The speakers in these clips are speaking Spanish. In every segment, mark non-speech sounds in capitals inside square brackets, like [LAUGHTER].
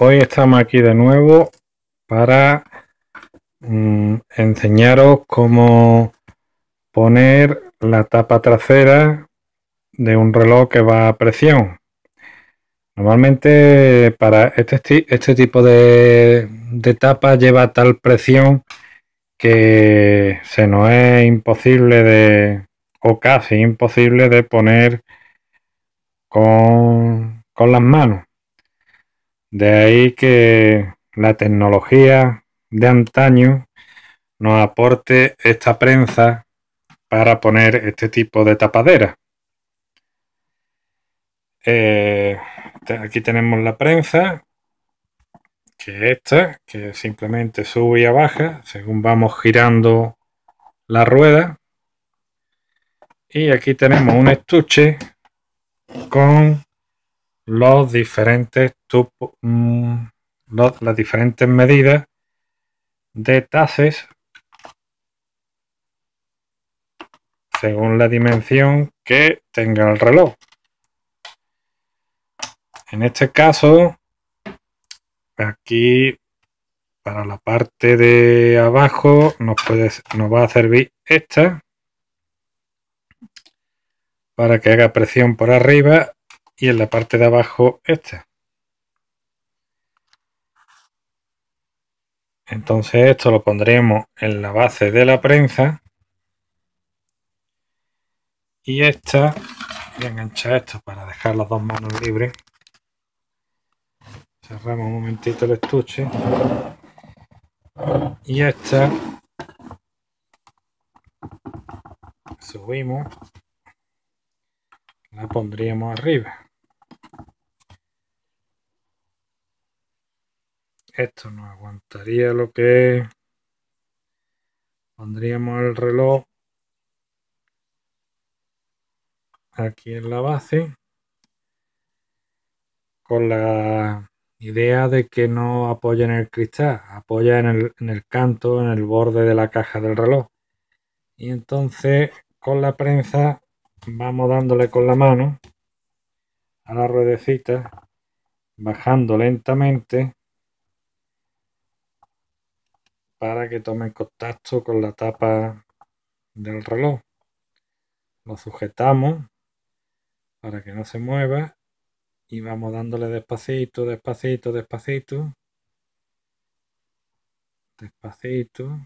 hoy estamos aquí de nuevo para mm, enseñaros cómo poner la tapa trasera de un reloj que va a presión. Normalmente para este, este tipo de, de tapa lleva tal presión que se nos es imposible de, o casi imposible de poner con, con las manos. De ahí que la tecnología de antaño nos aporte esta prensa para poner este tipo de tapadera. Eh, aquí tenemos la prensa, que esta, que simplemente sube y baja según vamos girando la rueda. Y aquí tenemos un estuche con los diferentes mm, las diferentes medidas de tases según la dimensión que tenga el reloj. En este caso, aquí para la parte de abajo nos, puede, nos va a servir esta para que haga presión por arriba y en la parte de abajo esta Entonces esto lo pondremos en la base de la prensa y esta, voy a enganchar esto para dejar las dos manos libres. Cerramos un momentito el estuche y esta subimos la pondríamos arriba Esto nos aguantaría lo que Pondríamos el reloj aquí en la base con la idea de que no apoya en el cristal, apoya en el, en el canto, en el borde de la caja del reloj. Y entonces con la prensa vamos dándole con la mano a la ruedecita, bajando lentamente para que tomen contacto con la tapa del reloj. Lo sujetamos para que no se mueva y vamos dándole despacito, despacito, despacito. Despacito.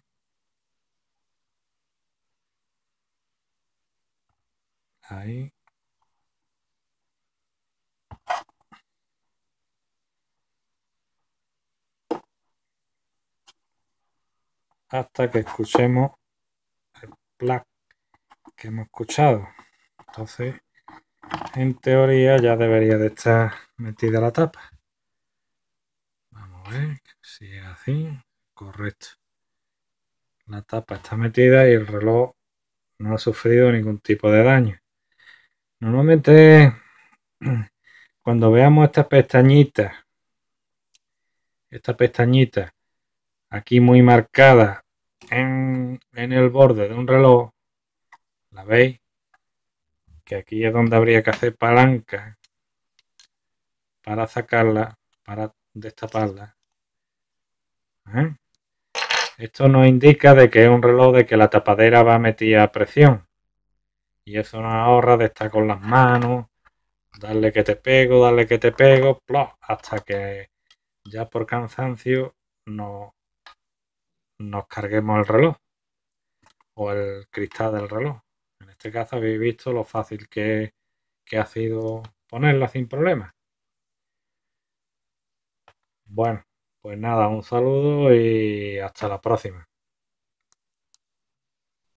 Ahí. hasta que escuchemos el plug que hemos escuchado. Entonces, en teoría ya debería de estar metida la tapa. Vamos a ver si es así. Correcto. La tapa está metida y el reloj no ha sufrido ningún tipo de daño. Normalmente [CLEARS THROAT] cuando veamos esta pestañita, esta pestañita aquí muy marcada en, el borde de un reloj, ¿la veis? Que aquí es donde habría que hacer palanca para sacarla, para destaparla. ¿eh? Esto nos indica de que es un reloj de que la tapadera va metida a presión. Y eso nos ahorra de estar con las manos, darle que te pego, darle que te pego, hasta que ya por cansancio no, nos carguemos el reloj o el cristal del reloj. En este caso habéis visto lo fácil que, que ha sido ponerla sin problemas. Bueno, pues nada, un saludo y hasta la próxima.